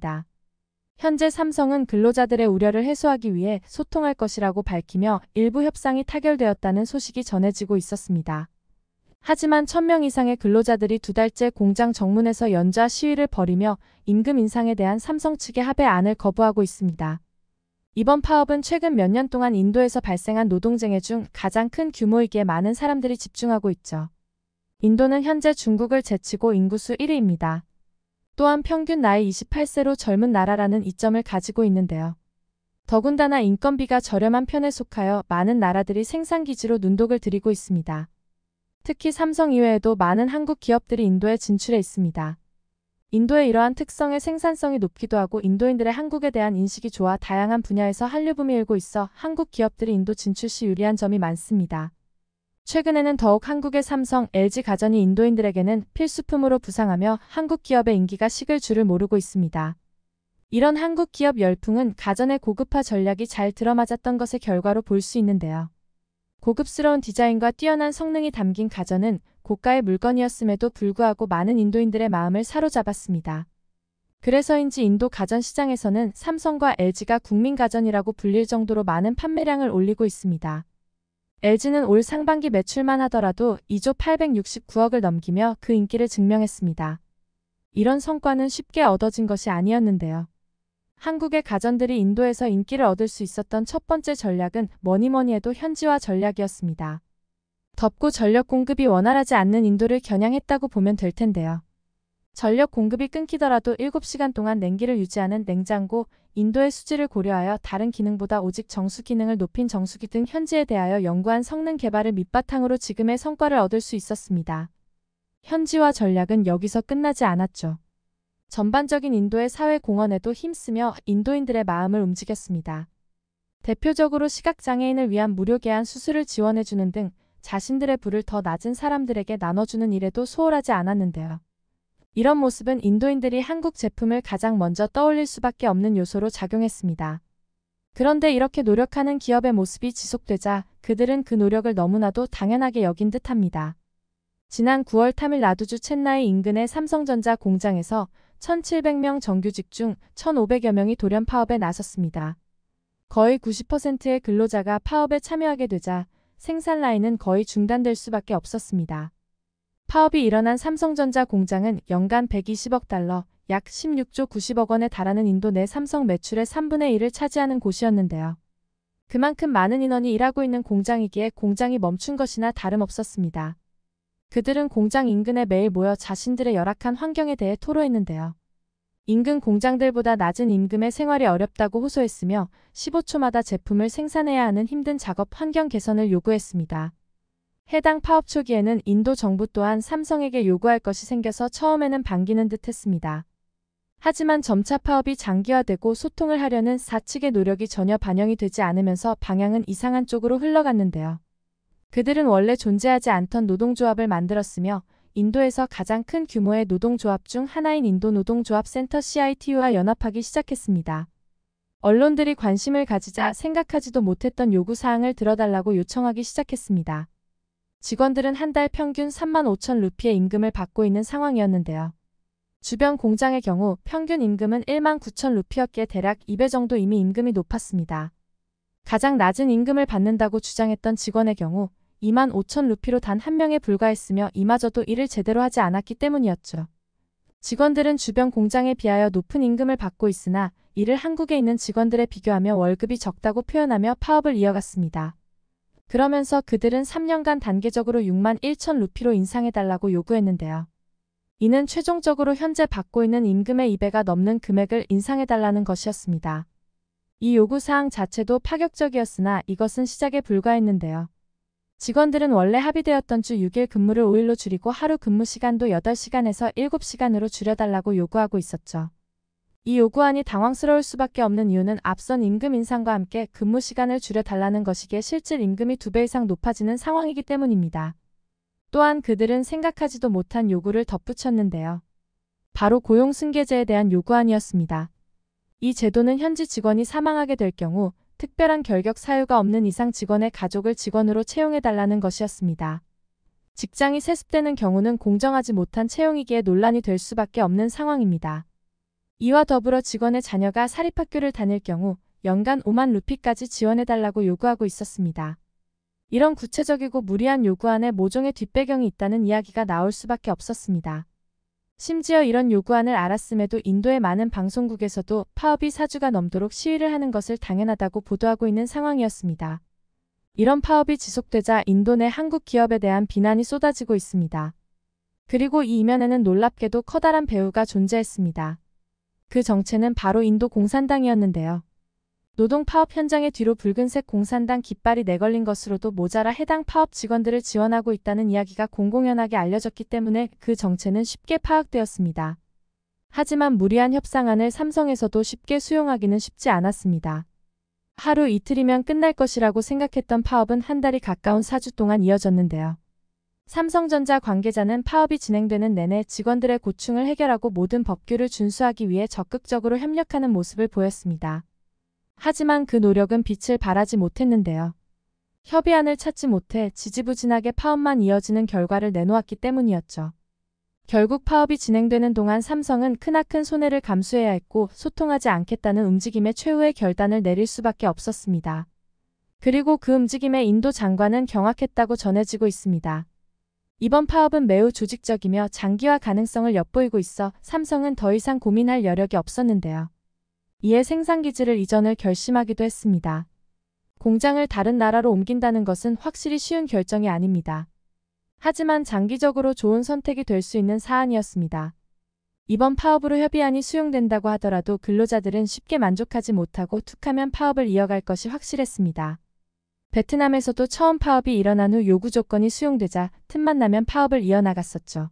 다 현재 삼성은 근로자들의 우려를 해소하기 위해 소통할 것이라고 밝히며 일부 협상이 타결되었다는 소식이 전해지고 있었습니다. 하지만 1000명 이상의 근로자들이 두 달째 공장 정문에서 연좌 시위를 벌이며 임금 인상에 대한 삼성 측의 합의안을 거부하고 있습니다. 이번 파업은 최근 몇 년 동안 인도에서 발생한 노동쟁의중 가장 큰 규모이기에 많은 사람들이 집중하고 있죠. 인도는 현재 중국을 제치고 인구수 1위입니다. 또한 평균 나이 28세로 젊은 나라라는 이점을 가지고 있는데요. 더군다나 인건비가 저렴한 편에 속하여 많은 나라들이 생산기지로 눈독을 들이고 있습니다. 특히 삼성 이외에도 많은 한국 기업들이 인도에 진출해 있습니다. 인도의 이러한 특성의 생산성이 높기도 하고 인도인들의 한국에 대한 인식이 좋아 다양한 분야에서 한류붐이 일고 있어 한국 기업들이 인도 진출 시 유리한 점이 많습니다. 최근에는 더욱 한국의 삼성, LG 가전이 인도인들에게는 필수품으로 부상하며 한국 기업의 인기가 식을 줄을 모르고 있습니다. 이런 한국 기업 열풍은 가전의 고급화 전략이 잘 들어맞았던 것의 결과로 볼 수 있는데요. 고급스러운 디자인과 뛰어난 성능이 담긴 가전은 고가의 물건이었음에도 불구하고 많은 인도인들의 마음을 사로잡았습니다. 그래서인지 인도 가전 시장에서는 삼성과 LG가 국민 가전이라고 불릴 정도로 많은 판매량을 올리고 있습니다. LG는 올 상반기 매출만 하더라도 2조 869억을 넘기며 그 인기를 증명했습니다. 이런 성과는 쉽게 얻어진 것이 아니었는데요. 한국의 가전들이 인도에서 인기를 얻을 수 있었던 첫 번째 전략은 뭐니뭐니 해도 현지화 전략이었습니다. 덥고 전력 공급이 원활하지 않는 인도를 겨냥했다고 보면 될 텐데요. 전력 공급이 끊기더라도 7시간 동안 냉기를 유지하는 냉장고, 인도의 수질을 고려하여 다른 기능보다 오직 정수 기능을 높인 정수기 등 현지에 대하여 연구한 성능 개발을 밑바탕으로 지금의 성과를 얻을 수 있었습니다. 현지화 전략은 여기서 끝나지 않았죠. 전반적인 인도의 사회 공헌에도 힘쓰며 인도인들의 마음을 움직였습니다. 대표적으로 시각장애인을 위한 무료 계한 수술을 지원해주는 등 자신들의 부를 더 낮은 사람들에게 나눠주는 일에도 소홀하지 않았는데요. 이런 모습은 인도인들이 한국 제품을 가장 먼저 떠올릴 수밖에 없는 요소로 작용했습니다. 그런데 이렇게 노력하는 기업의 모습이 지속되자 그들은 그 노력을 너무나도 당연하게 여긴 듯합니다. 지난 9월 3일 라두주 챗나의 인근의 삼성전자 공장에서 1,700명 정규직 중 1,500여 명이 돌연 파업에 나섰습니다. 거의 90%의 근로자가 파업에 참여하게 되자 생산 라인은 거의 중단될 수밖에 없었습니다. 파업이 일어난 삼성전자 공장은 연간 120억 달러, 약 16조 90억 원에 달하는 인도 내 삼성 매출의 3분의 1을 차지하는 곳이었는데요. 그만큼 많은 인원이 일하고 있는 공장이기에 공장이 멈춘 것이나 다름없었습니다. 그들은 공장 인근에 매일 모여 자신들의 열악한 환경에 대해 토로했는데요. 인근 공장들보다 낮은 임금의 생활이 어렵다고 호소했으며 15초마다 제품을 생산해야 하는 힘든 작업 환경 개선을 요구했습니다. 해당 파업 초기에는 인도 정부 또한 삼성에게 요구할 것이 생겨서 처음에는 반기는 듯 했습니다. 하지만 점차 파업이 장기화되고 소통을 하려는 사측의 노력이 전혀 반영이 되지 않으면서 방향은 이상한 쪽으로 흘러갔는데요. 그들은 원래 존재하지 않던 노동조합을 만들었으며 인도에서 가장 큰 규모의 노동조합 중 하나인 인도노동조합센터 CITU와 연합하기 시작했습니다. 언론들이 관심을 가지자 생각하지도 못했던 요구사항을 들어달라고 요청하기 시작했습니다. 직원들은 한 달 평균 3만 5천 루피의 임금을 받고 있는 상황이었는데요. 주변 공장의 경우 평균 임금은 1만 9천 루피였기에 대략 2배 정도 이미 임금이 높았습니다. 가장 낮은 임금을 받는다고 주장했던 직원의 경우 2만 5천 루피로 단 한 명에 불과했으며 이마저도 일을 제대로 하지 않았기 때문이었죠. 직원들은 주변 공장에 비하여 높은 임금을 받고 있으나 이를 한국에 있는 직원들에 비교하며 월급이 적다고 표현하며 파업을 이어갔습니다. 그러면서 그들은 3년간 단계적으로 6만 1천 루피로 인상해달라고 요구했는데요. 이는 최종적으로 현재 받고 있는 임금의 2배가 넘는 금액을 인상해달라는 것이었습니다. 이 요구사항 자체도 파격적이었으나 이것은 시작에 불과했는데요. 직원들은 원래 합의되었던 주 6일 근무를 5일로 줄이고 하루 근무 시간도 8시간에서 7시간으로 줄여달라고 요구하고 있었죠. 이 요구안이 당황스러울 수밖에 없는 이유는 앞선 임금 인상과 함께 근무 시간을 줄여달라는 것이기에 실질 임금이 두 배 이상 높아지는 상황이기 때문입니다. 또한 그들은 생각하지도 못한 요구를 덧붙였는데요. 바로 고용승계제에 대한 요구안이었습니다. 이 제도는 현지 직원이 사망하게 될 경우 특별한 결격 사유가 없는 이상 직원의 가족을 직원으로 채용해달라는 것이었습니다. 직장이 세습되는 경우는 공정하지 못한 채용이기에 논란이 될 수밖에 없는 상황입니다. 이와 더불어 직원의 자녀가 사립학교를 다닐 경우 연간 5만 루피까지 지원해달라고 요구하고 있었습니다. 이런 구체적이고 무리한 요구 안에 모종의 뒷배경이 있다는 이야기가 나올 수밖에 없었습니다. 심지어 이런 요구안을 알았음에도 인도의 많은 방송국에서도 파업이 4주가 넘도록 시위를 하는 것을 당연하다고 보도하고 있는 상황이었습니다. 이런 파업이 지속되자 인도 내 한국 기업에 대한 비난이 쏟아지고 있습니다. 그리고 이 이면에는 놀랍게도 커다란 배우가 존재했습니다. 그 정체는 바로 인도 공산당이었는데요. 노동 파업 현장의 뒤로 붉은색 공산당 깃발이 내걸린 것으로도 모자라 해당 파업 직원들을 지원하고 있다는 이야기가 공공연하게 알려졌기 때문에 그 정체는 쉽게 파악되었습니다. 하지만 무리한 협상안을 삼성에서도 쉽게 수용하기는 쉽지 않았습니다. 하루 이틀이면 끝날 것이라고 생각했던 파업은 한 달이 가까운 4주 동안 이어졌는데요. 삼성전자 관계자는 파업이 진행되는 내내 직원들의 고충을 해결하고 모든 법규를 준수하기 위해 적극적으로 협력하는 모습을 보였습니다. 하지만 그 노력은 빛을 발하지 못했는데요. 협의안을 찾지 못해 지지부진하게 파업만 이어지는 결과를 내놓았기 때문이었죠. 결국 파업이 진행되는 동안 삼성은 크나큰 손해를 감수해야 했고 소통하지 않겠다는 움직임에 최후의 결단을 내릴 수밖에 없었습니다. 그리고 그 움직임에 인도 장관은 경악했다고 전해지고 있습니다. 이번 파업은 매우 조직적이며 장기화 가능성을 엿보이고 있어 삼성은 더 이상 고민할 여력이 없었는데요. 이에 생산기지를 이전을 결심하기도 했습니다. 공장을 다른 나라로 옮긴다는 것은 확실히 쉬운 결정이 아닙니다. 하지만 장기적으로 좋은 선택이 될 수 있는 사안이었습니다. 이번 파업으로 협의안이 수용된다고 하더라도 근로자들은 쉽게 만족하지 못하고 툭하면 파업을 이어갈 것이 확실했습니다. 베트남에서도 처음 파업이 일어난 후 요구 조건이 수용되자 틈만 나면 파업을 이어나갔었죠.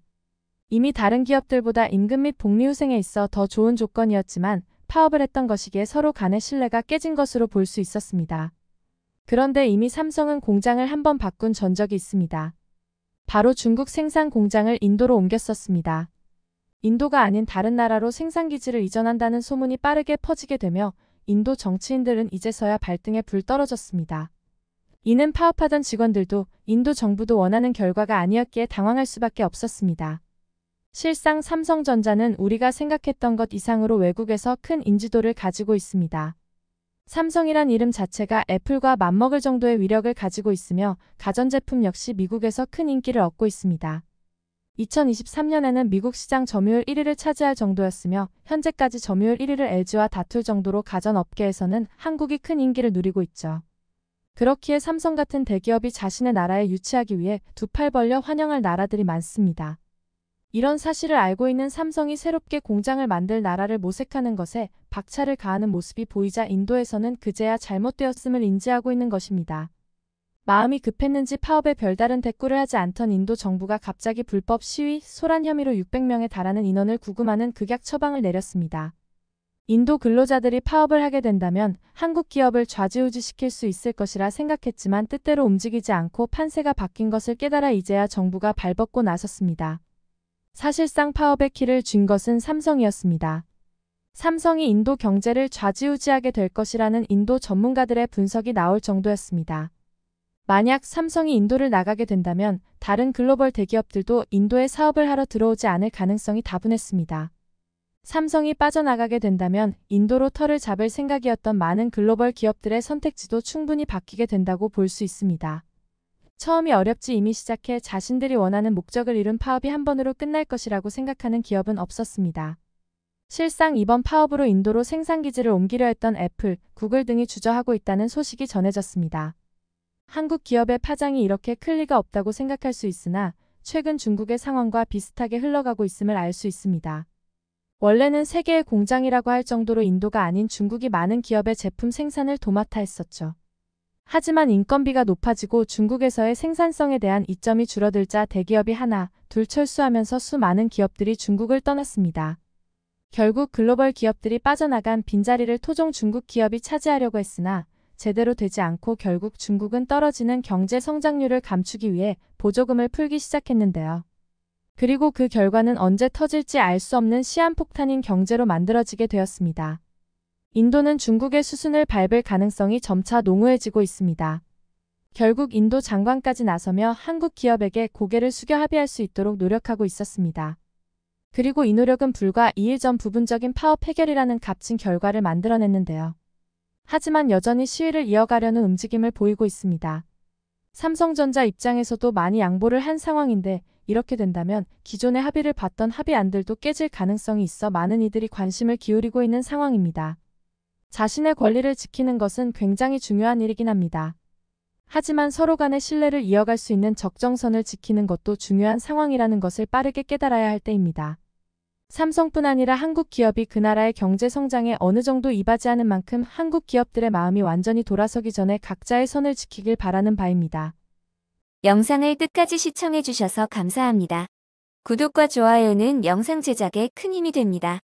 이미 다른 기업들보다 임금 및 복리 후생에 있어 더 좋은 조건이었지만 파업을 했던 것이기에 서로 간의 신뢰가 깨진 것으로 볼 수 있었습니다. 그런데 이미 삼성은 공장을 한번 바꾼 전적이 있습니다. 바로 중국 생산 공장을 인도로 옮겼었습니다. 인도가 아닌 다른 나라로 생산기지를 이전한다는 소문이 빠르게 퍼지게 되며 인도 정치인들은 이제서야 발등에 불 떨어졌습니다. 이는 파업하던 직원들도 인도 정부도 원하는 결과가 아니었기에 당황할 수밖에 없었습니다. 실상 삼성전자는 우리가 생각했던 것 이상으로 외국에서 큰 인지도를 가지고 있습니다. 삼성이란 이름 자체가 애플과 맞먹을 정도의 위력을 가지고 있으며 가전제품 역시 미국에서 큰 인기를 얻고 있습니다. 2023년에는 미국 시장 점유율 1위를 차지할 정도였으며 현재까지 점유율 1위를 LG와 다툴 정도로 가전업계에서는 한국이 큰 인기를 누리고 있죠. 그렇기에 삼성 같은 대기업이 자신의 나라에 유치하기 위해 두 팔 벌려 환영할 나라들이 많습니다. 이런 사실을 알고 있는 삼성이 새롭게 공장을 만들 나라를 모색하는 것에 박차를 가하는 모습이 보이자 인도에서는 그제야 잘못되었음을 인지하고 있는 것입니다. 마음이 급했는지 파업에 별다른 대꾸를 하지 않던 인도 정부가 갑자기 불법 시위, 소란 혐의로 600명에 달하는 인원을 구금하는 극약 처방을 내렸습니다. 인도 근로자들이 파업을 하게 된다면 한국 기업을 좌지우지시킬 수 있을 것이라 생각했지만 뜻대로 움직이지 않고 판세가 바뀐 것을 깨달아 이제야 정부가 발벗고 나섰습니다. 사실상 파업의 키를 쥔 것은 삼성이었습니다. 삼성이 인도 경제를 좌지우지하게 될 것이라는 인도 전문가들의 분석이 나올 정도였습니다. 만약 삼성이 인도를 나가게 된다면 다른 글로벌 대기업들도 인도에 사업을 하러 들어오지 않을 가능성이 다분했습니다. 삼성이 빠져나가게 된다면 인도로 터를 잡을 생각이었던 많은 글로벌 기업들의 선택지도 충분히 바뀌게 된다고 볼 수 있습니다. 처음이 어렵지 이미 시작해 자신들이 원하는 목적을 이룬 파업이 한 번으로 끝날 것이라고 생각하는 기업은 없었습니다. 실상 이번 파업으로 인도로 생산기지를 옮기려 했던 애플, 구글 등이 주저하고 있다는 소식이 전해졌습니다. 한국 기업의 파장이 이렇게 클 리가 없다고 생각할 수 있으나 최근 중국의 상황과 비슷하게 흘러가고 있음을 알 수 있습니다. 원래는 세계의 공장이라고 할 정도로 인도가 아닌 중국이 많은 기업의 제품 생산을 도맡아 했었죠. 하지만 인건비가 높아지고 중국에서의 생산성에 대한 이점이 줄어들자 대기업이 하나, 둘 철수하면서 수많은 기업들이 중국을 떠났습니다. 결국 글로벌 기업들이 빠져나간 빈자리를 토종 중국 기업이 차지하려고 했으나 제대로 되지 않고 결국 중국은 떨어지는 경제 성장률을 감추기 위해 보조금을 풀기 시작했는데요. 그리고 그 결과는 언제 터질지 알 수 없는 시한폭탄인 경제로 만들어지게 되었습니다. 인도는 중국의 수순을 밟을 가능성이 점차 농후해지고 있습니다. 결국 인도 장관까지 나서며 한국 기업에게 고개를 숙여 합의할 수 있도록 노력하고 있었습니다. 그리고 이 노력은 불과 2일 전 부분적인 파업 해결이라는 값진 결과를 만들어냈는데요. 하지만 여전히 시위를 이어가려는 움직임을 보이고 있습니다. 삼성전자 입장에서도 많이 양보를 한 상황인데 이렇게 된다면 기존의 합의를 봤던 합의 안들도 깨질 가능성이 있어 많은 이들이 관심을 기울이고 있는 상황입니다. 자신의 권리를 지키는 것은 굉장히 중요한 일이긴 합니다. 하지만 서로 간의 신뢰를 이어갈 수 있는 적정선을 지키는 것도 중요한 상황이라는 것을 빠르게 깨달아야 할 때입니다. 삼성뿐 아니라 한국 기업이 그 나라의 경제 성장에 어느 정도 이바지하는 만큼 한국 기업들의 마음이 완전히 돌아서기 전에 각자의 선을 지키길 바라는 바입니다. 영상을 끝까지 시청해주셔서 감사합니다. 구독과 좋아요는 영상 제작에 큰 힘이 됩니다.